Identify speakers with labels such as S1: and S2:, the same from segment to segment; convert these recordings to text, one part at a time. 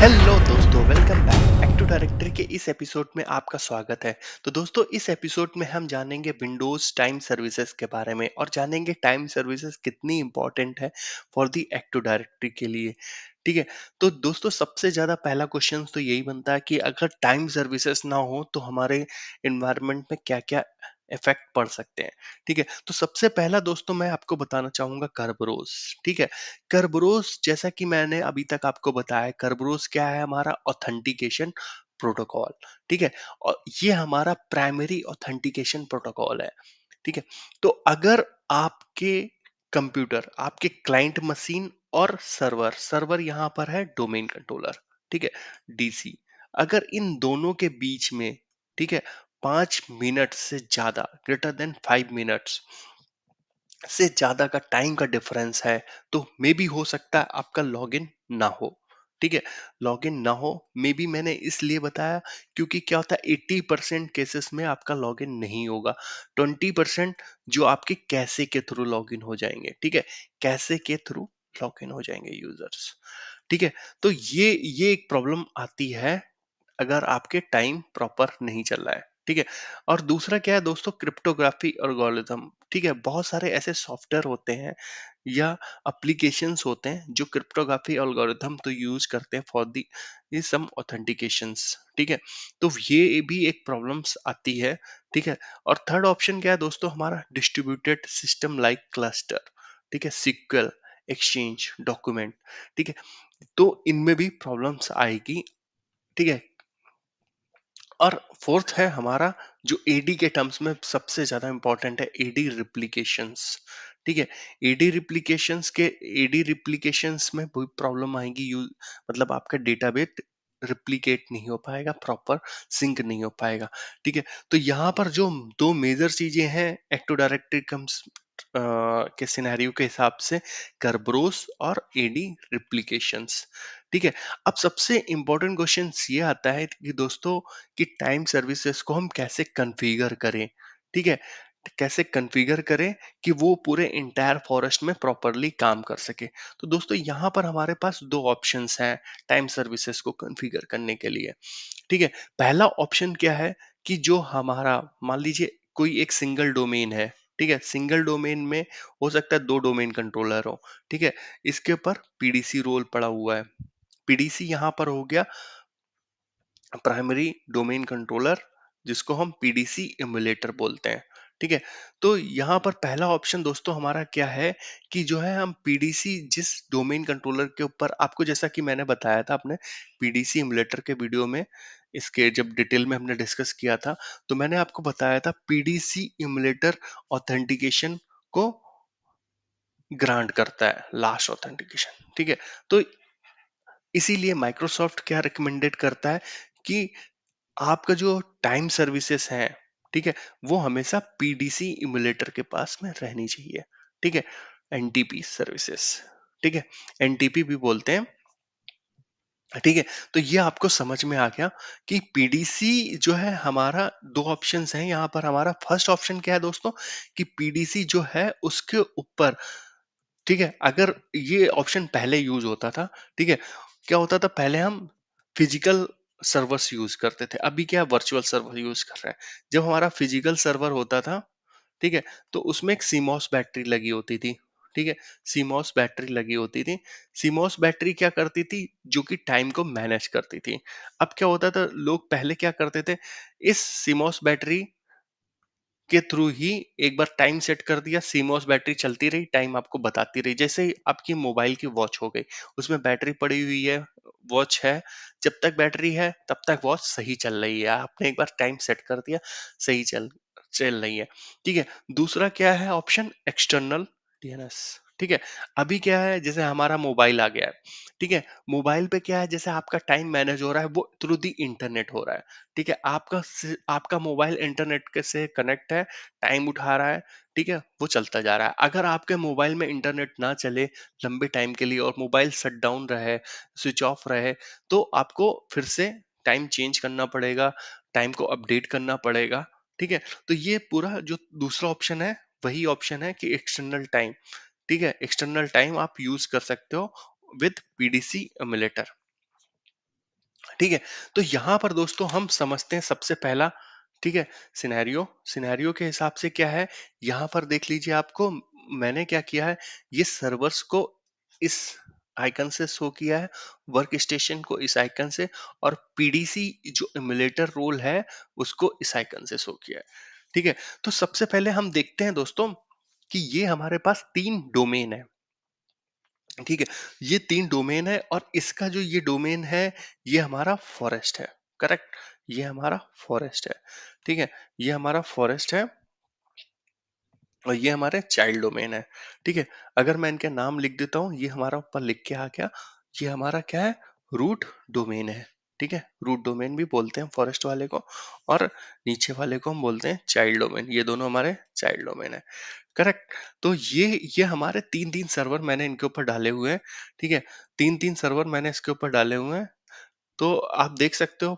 S1: Hello दोस्तों welcome back active director के इस एपिसोड में आपका स्वागत है तो दोस्तों इस एपिसोड में हम जानेंगे विंडोज टाइम सर्विसेज के बारे में और जानेंगे टाइम सर्विसेज कितनी इंपॉर्टेंट है फॉर दी एक्टिव डायरेक्टरी के लिए ठीक है तो दोस्तों सबसे ज़्यादा पहला क्वेश्चन तो यही बनता है कि अगर टाइम सर्विसेज ना हो तो हमारे इन्वायरमेंट में क्या क्या इफेक्ट पड़ सकते हैं ठीक है तो सबसे पहला दोस्तों मैं आपको बताना चाहूंगा कर्बरोज ठीक है कर्बरोज जैसा कि मैंने अभी तक आपको बताया कर्बरोज क्या है हमारा ऑथेंटिकेशन प्रोटोकॉल ठीक है और ये हमारा प्राइमरी ऑथेंटिकेशन प्रोटोकॉल है ठीक है तो अगर आपके कंप्यूटर आपके क्लाइंट मशीन और सर्वर सर्वर यहां पर है डोमेन कंट्रोलर ठीक है डीसी अगर इन दोनों के बीच में ठीक है पांच मिनट से ज्यादा ग्रेटर देन फाइव मिनट्स से ज्यादा का टाइम का डिफरेंस है तो मे बी हो सकता है आपका इन ना हो ठीक है लॉग इन ना हो मे बी मैंने इसलिए बताया क्योंकि क्या होता है एट्टी परसेंट केसेस में आपका लॉग इन नहीं होगा ट्वेंटी परसेंट जो आपके कैसे के थ्रू लॉग इन हो जाएंगे ठीक है कैसे के थ्रू लॉग इन हो जाएंगे यूजर्स ठीक है तो ये ये एक प्रॉब्लम आती है अगर आपके टाइम प्रॉपर नहीं चल रहा है ठीक है और दूसरा क्या है दोस्तों क्रिप्टोग्राफी और ठीक है बहुत सारे ऐसे सॉफ्टवेयर होते हैं या अप्लीकेशन होते हैं जो क्रिप्टोग्राफी अलगोरिथम तो यूज करते हैं फॉर दी सम ऑथेंटिकेशन ठीक है तो ये भी एक प्रॉब्लम्स आती है ठीक है और थर्ड ऑप्शन क्या है दोस्तों हमारा डिस्ट्रीब्यूटेड सिस्टम लाइक क्लस्टर ठीक है सिक्वल एक्सचेंज डॉक्यूमेंट ठीक है तो इनमें भी प्रॉब्लम्स आएगी ठीक है और फोर्थ है हमारा जो एडी के टर्म्स में सबसे ज्यादा इंपॉर्टेंट है एडी रिप्लीकेशंस ठीक है एडी रिप्लीकेशंस के एडी रिप्लीकेशंस में कोई प्रॉब्लम आएगी यू मतलब आपका डेटाबेस रिप्लीकेट नहीं हो पाएगा प्रॉपर सिंक नहीं हो पाएगा ठीक है तो यहाँ पर जो दो मेजर चीजें हैं एक्टो डायरेक्टेड के सिनेरियो के हिसाब से कर्बरोस और एडी रिप्लीकेशन ठीक है अब सबसे इंपॉर्टेंट क्वेश्चन ये आता है कि दोस्तों कि टाइम सर्विसेज को हम कैसे कन्फिगर करें ठीक है कैसे कन्फिगर करें कि वो पूरे इंटायर फॉरेस्ट में प्रॉपरली काम कर सके तो दोस्तों यहाँ पर हमारे पास दो ऑप्शन हैं टाइम सर्विसेज को कन्फिगर करने के लिए ठीक है पहला ऑप्शन क्या है कि जो हमारा मान लीजिए कोई एक सिंगल डोमेन है ठीक है सिंगल डोमेन में हो सकता है दो डोमेन कंट्रोलर हो ठीक है इसके ऊपर पीडीसी रोल पड़ा हुआ है पीडीसी यहां पर हो गया प्राइमरी डोमेन कंट्रोलर जिसको हम पीडीसी इमुलेटर बोलते हैं ठीक है तो यहाँ पर पहला ऑप्शन दोस्तों हमारा क्या है कि जो है हम पीडीसी जिस डोमेन कंट्रोलर के ऊपर आपको जैसा कि मैंने बताया था अपने पीडीसी इमुलेटर के वीडियो में इसके जब डिटेल में हमने डिस्कस किया था तो मैंने आपको बताया था पीडीसी इमुलेटर ऑथेंटिकेशन को ग्रांट करता है लास्ट ऑथेंटिकेशन ठीक है तो इसीलिए माइक्रोसॉफ्ट क्या रिकमेंडेड करता है कि आपका जो टाइम सर्विसेस है ठीक है वो हमेशा पीडीसी इमुलेटर के पास में रहनी चाहिए ठीक है एनटीपी सर्विसेस ठीक है एनटीपी भी बोलते हैं ठीक है, तो ये आपको समझ में आ गया कि पीडीसी जो है हमारा दो ऑप्शंस हैं यहाँ पर हमारा फर्स्ट ऑप्शन क्या है दोस्तों कि पीडीसी जो है उसके ऊपर ठीक है, अगर ये ऑप्शन पहले यूज़ होता था, ठीक है? क्या होता था पहले हम फिजिकल सर्वर्स यूज़ करते थे, अभी क्या वर्चुअल सर्वर यूज़ कर रहे हैं। जब हमारा फिजिकल सर्वर होता था, ठीक है? तो उसमें एक सीमॉस बैटरी लगी होती थी। ठीक है सीमोस बैटरी लगी होती थी सीमोस बैटरी क्या करती थी जो कि टाइम को मैनेज करती थी अब क्या होता था लोग पहले क्या करते थे इस सीमोस बैटरी के थ्रू ही एक बार टाइम सेट कर दिया सीमोस बैटरी चलती रही टाइम आपको बताती रही जैसे ही आपकी मोबाइल की वॉच हो गई उसमें बैटरी पड़ी हुई है वॉच है जब तक बैटरी है तब तक वॉच सही चल रही है आपने एक बार टाइम सेट कर दिया सही चल चल रही है ठीक है दूसरा क्या है ऑप्शन एक्सटर्नल डीएनएस ठीक है अभी क्या है जैसे हमारा मोबाइल आ गया है ठीक है मोबाइल पे क्या है जैसे आपका टाइम मैनेज हो रहा है वो थ्रू दी इंटरनेट हो रहा है ठीक है आपका आपका मोबाइल इंटरनेट के से कनेक्ट है टाइम उठा रहा है ठीक है वो चलता जा रहा है अगर आपके मोबाइल में इंटरनेट ना चले लंबे टाइम के लिए और मोबाइल शट डाउन रहे स्विच ऑफ रहे तो आपको फिर से टाइम चेंज करना पड़ेगा टाइम को अपडेट करना पड़ेगा ठीक है तो ये पूरा जो दूसरा ऑप्शन है वही ऑप्शन है कि एक्सटर्नल टाइम ठीक है एक्सटर्नल टाइम आप यूज कर सकते हो विद पीडीसी एमुलेटर ठीक है तो यहां पर दोस्तों हम समझते हैं सबसे पहला ठीक है सिनेरियो सिनेरियो के हिसाब से क्या है यहां पर देख लीजिए आपको मैंने क्या किया है ये सर्वर्स को इस आइकन से शो किया है वर्क स्टेशन को इस आइकन से और पीडीसी जो इमुलेटर रोल है उसको इस आइकन से शो किया है ठीक है तो सबसे पहले हम देखते हैं दोस्तों कि ये हमारे पास तीन डोमेन है ठीक है ये तीन डोमेन है और इसका जो ये डोमेन है ये हमारा फॉरेस्ट है करेक्ट ये हमारा फॉरेस्ट है ठीक है ये हमारा फॉरेस्ट है और ये हमारे चाइल्ड डोमेन है ठीक है अगर मैं इनके नाम लिख देता हूं ये हमारा ऊपर लिख के आ गया ये हमारा क्या है रूट डोमेन है ठीक है रूट डोमेन भी बोलते हैं फॉरेस्ट वाले को और नीचे वाले को हम बोलते हैं चाइल्ड डोमेन ये दोनों हमारे चाइल्ड डोमेन है करेक्ट तो ये ये हमारे तीन तीन सर्वर मैंने इनके ऊपर डाले हुए हैं ठीक है तीन तीन सर्वर मैंने इसके ऊपर डाले हुए हैं तो आप देख सकते हो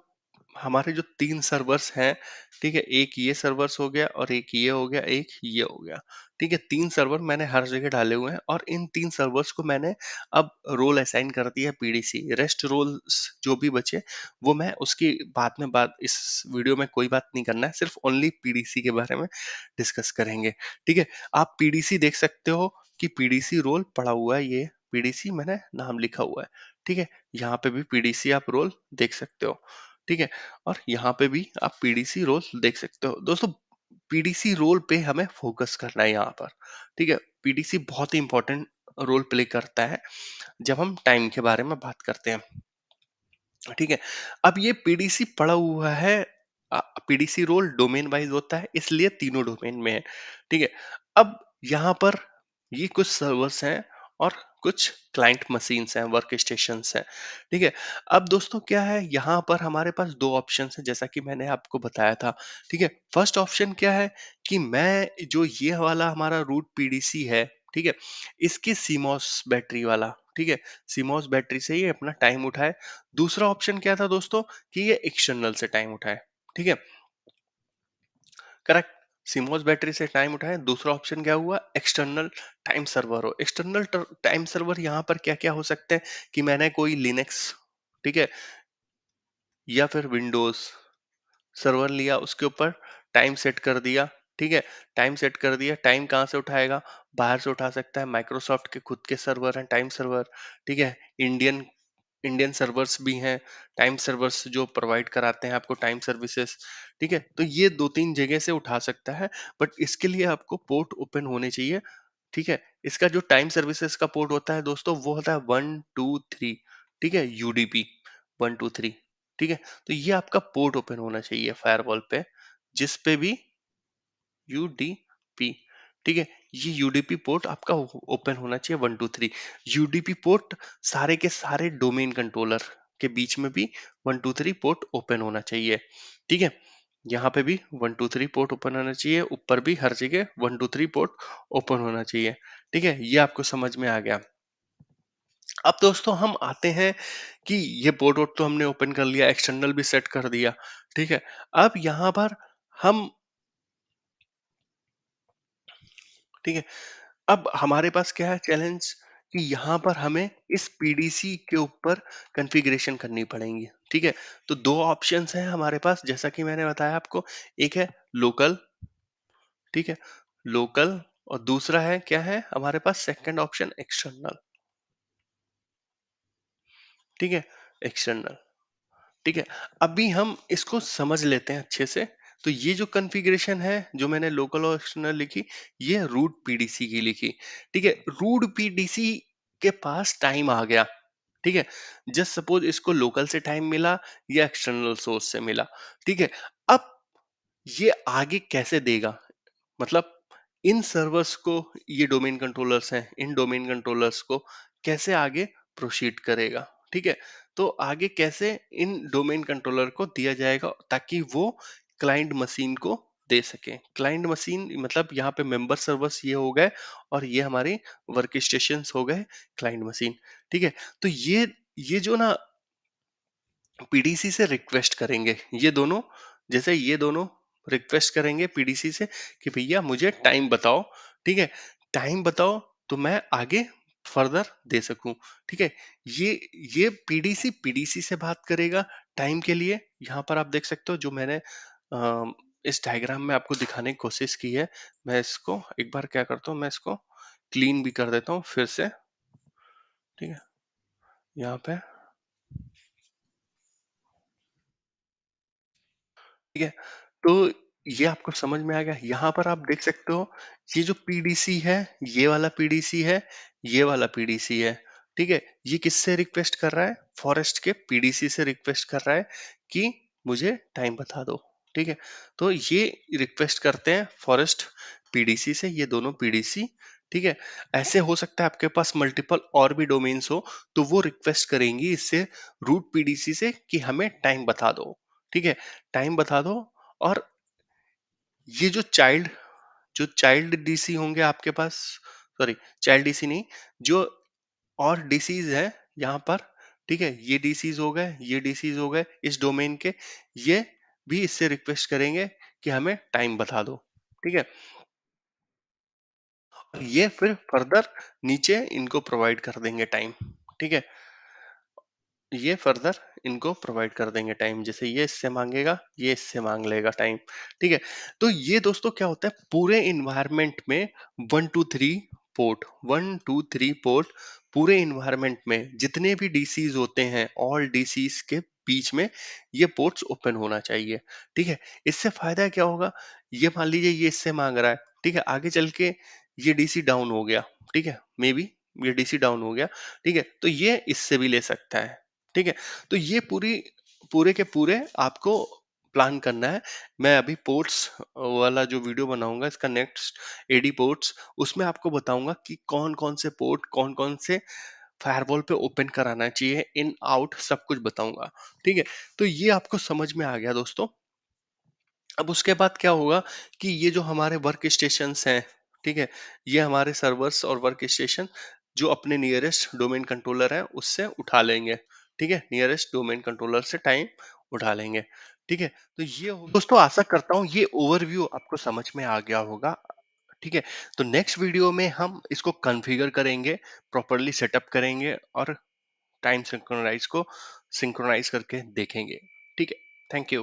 S1: हमारे जो तीन सर्वर्स हैं ठीक है एक ये सर्वर्स हो गया और एक ये हो गया एक ये हो गया ठीक है तीन सर्वर मैंने हर जगह डाले हुए हैं और इन तीन सर्वर्स को मैंने अब रोल असाइन कर दिया पीडीसी रेस्ट रोल्स जो भी बचे वो मैं उसकी बाद में बात इस वीडियो में कोई बात नहीं करना है सिर्फ ओनली पीडीसी के बारे में डिस्कस करेंगे ठीक है आप पीडीसी देख सकते हो कि पीडीसी रोल पड़ा हुआ है ये पीडीसी मैंने नाम लिखा हुआ है ठीक है यहाँ पे भी पीडीसी आप रोल देख सकते हो ठीक है और यहाँ पे भी आप पीडीसी रोल देख सकते हो दोस्तों पीडीसी रोल पे हमें फोकस करना है यहाँ पर ठीक है पीडीसी बहुत ही इंपॉर्टेंट रोल प्ले करता है जब हम टाइम के बारे में बात करते हैं ठीक है अब ये पीडीसी पड़ा हुआ है पीडीसी रोल डोमेन वाइज होता है इसलिए तीनों डोमेन में है ठीक है अब यहाँ पर ये कुछ सर्वर्स हैं और कुछ क्लाइंट मशीन्स हैं वर्क स्टेशन हैं ठीक है अब दोस्तों क्या है यहाँ पर हमारे पास दो ऑप्शन हैं जैसा कि मैंने आपको बताया था ठीक है फर्स्ट ऑप्शन क्या है कि मैं जो ये वाला हमारा रूट पीडीसी है ठीक है इसकी सीमोस बैटरी वाला ठीक है सीमोस बैटरी से ये अपना टाइम उठाए दूसरा ऑप्शन क्या था दोस्तों कि ये एक्सटर्नल से टाइम उठाए ठीक है करेक्ट सिमोस बैटरी से टाइम उठाए दूसरा ऑप्शन क्या हुआ एक्सटर्नल टाइम सर्वर हो एक्सटर्नल टाइम सर्वर यहाँ पर क्या क्या हो सकते हैं कि मैंने कोई लिनक्स ठीक है या फिर विंडोज सर्वर लिया उसके ऊपर टाइम सेट कर दिया ठीक है टाइम सेट कर दिया टाइम कहाँ से उठाएगा बाहर से उठा सकता है माइक्रोसॉफ्ट के खुद के सर्वर हैं टाइम सर्वर ठीक है इंडियन इंडियन सर्वर्स भी हैं टाइम सर्वर्स जो प्रोवाइड कराते हैं आपको टाइम सर्विसेज ठीक है तो ये दो तीन जगह से उठा सकता है बट इसके लिए आपको पोर्ट ओपन होने चाहिए ठीक है इसका जो टाइम सर्विसेज का पोर्ट होता है दोस्तों वो होता है वन टू थ्री ठीक है यूडीपी वन टू थ्री ठीक है तो ये आपका पोर्ट ओपन होना चाहिए फायरवॉल पे जिस पे भी यूडीपी ठीक है ये यूडीपी पोर्ट आपका ओपन होना चाहिए one two three UDP port सारे के सारे डोमेन कंट्रोलर के बीच में भी one two three port open होना चाहिए ठीक है यहाँ पे भी one two three port open होना चाहिए ऊपर भी हर जगह one two three port open होना चाहिए ठीक है ये आपको समझ में आ गया अब दोस्तों हम आते हैं कि ये पोर्ट वोट तो हमने ओपन कर लिया एक्सटर्नल भी सेट कर दिया ठीक है अब यहाँ पर हम ठीक है? अब हमारे पास क्या है चैलेंज कि यहाँ पर हमें इस पीडीसी के ऊपर कॉन्फ़िगरेशन करनी पड़ेंगी, ठीक है? तो दो ऑप्शंस हैं हमारे पास जैसा कि मैंने बताया आपको, एक है लोकल, ठीक है? लोकल और दूसरा है क्या है हमारे पास सेकंड ऑप्शन एक्सटर्नल। ठीक है? एक्सटर्नल। ठीक है? अभी हम इसको समझ लेते हैं अच्छे से तो ये जो कन्फिग्रेशन है जो मैंने लोकल और एक्सटर्नल लिखी ये रूट पीडीसी की लिखी ठीक है रूट पीडीसी के पास टाइम आ गया ठीक है जस्ट सपोज इसको लोकल से टाइम मिला या एक्सटर्नल सोर्स से मिला ठीक है अब ये आगे कैसे देगा मतलब इन सर्वर्स को ये डोमेन कंट्रोलर्स हैं इन डोमेन कंट्रोलर्स को कैसे आगे प्रोसीड करेगा ठीक है तो आगे कैसे इन डोमेन कंट्रोलर को दिया जाएगा ताकि वो क्लाइंट मशीन को दे सके क्लाइंट मशीन मतलब यहाँ पे मेंबर सर्वर्स ये हो गए और ये हमारे वर्क स्टेशन हो गए क्लाइंट मशीन ठीक है तो ये ये जो ना पीडीसी से रिक्वेस्ट करेंगे ये दोनों जैसे ये दोनों रिक्वेस्ट करेंगे पीडीसी से कि भैया मुझे टाइम बताओ ठीक है टाइम बताओ तो मैं आगे फर्दर दे सकूं ठीक है ये ये पीडीसी पीडीसी से बात करेगा टाइम के लिए यहां पर आप देख सकते हो जो मैंने इस डायग्राम में आपको दिखाने की कोशिश की है मैं इसको एक बार क्या करता हूँ मैं इसको क्लीन भी कर देता हूँ फिर से ठीक है यहाँ पे ठीक है तो ये आपको समझ में आ गया यहाँ पर आप देख सकते हो ये जो पीडीसी है ये वाला पीडीसी है ये वाला पीडीसी है ठीक है ये किससे रिक्वेस्ट कर रहा है फॉरेस्ट के पीडीसी से रिक्वेस्ट कर रहा है कि मुझे टाइम बता दो ठीक है तो ये रिक्वेस्ट करते हैं फॉरेस्ट पीडीसी से ये दोनों पीडीसी ठीक है ऐसे हो सकता है आपके पास मल्टीपल और भी डोमेन्स हो तो वो रिक्वेस्ट करेंगी इससे रूट पीडीसी से कि हमें टाइम बता दो ठीक है टाइम बता दो और ये जो चाइल्ड जो चाइल्ड डीसी होंगे आपके पास सॉरी चाइल्ड डीसी नहीं जो और डीसीज है यहां पर ठीक है ये डीसीज हो गए ये डीसीज हो गए इस डोमेन के ये भी इससे रिक्वेस्ट करेंगे कि हमें टाइम बता दो ठीक है ये फिर फर्दर नीचे इनको प्रोवाइड कर देंगे टाइम ठीक है ये फर्दर इनको प्रोवाइड कर देंगे टाइम जैसे ये इससे मांगेगा ये इससे मांग लेगा टाइम ठीक है तो ये दोस्तों क्या होता है पूरे इन्वायरमेंट में one two three port one two three port पूरे इन्वायरमेंट में जितने भी डीसीज होते हैं ऑल डीसीज के बीच में ये पोर्ट्स ओपन होना चाहिए ठीक है इससे फायदा क्या होगा ये मान लीजिए ये इससे मांग रहा है ठीक है आगे चल के ये डीसी डाउन हो गया ठीक है मे बी ये डीसी डाउन हो गया ठीक है तो ये इससे भी ले सकता है ठीक है तो ये पूरी पूरे के पूरे आपको प्लान करना है मैं अभी पोर्ट्स वाला जो वीडियो बनाऊंगा इसका नेक्स्ट एडी पोर्ट्स उसमें आपको बताऊंगा कि कौन कौन से पोर्ट कौन कौन से फायरवॉल पे ओपन कराना चाहिए इन आउट सब कुछ बताऊंगा ठीक है तो ये आपको समझ में आ गया दोस्तों अब उसके बाद क्या होगा कि ये जो हमारे वर्क स्टेशन हैं ठीक है ये हमारे सर्वर्स और वर्क स्टेशन जो अपने नियरेस्ट डोमेन कंट्रोलर है उससे उठा लेंगे ठीक है नियरेस्ट डोमेन कंट्रोलर से टाइम उठा लेंगे ठीक है तो ये दोस्तों आशा करता हूँ ये ओवरव्यू आपको समझ में आ गया होगा ठीक है तो नेक्स्ट वीडियो में हम इसको कॉन्फ़िगर करेंगे प्रॉपरली सेटअप करेंगे और टाइम सिंक्रोनाइज को सिंक्रोनाइज करके देखेंगे ठीक है थैंक यू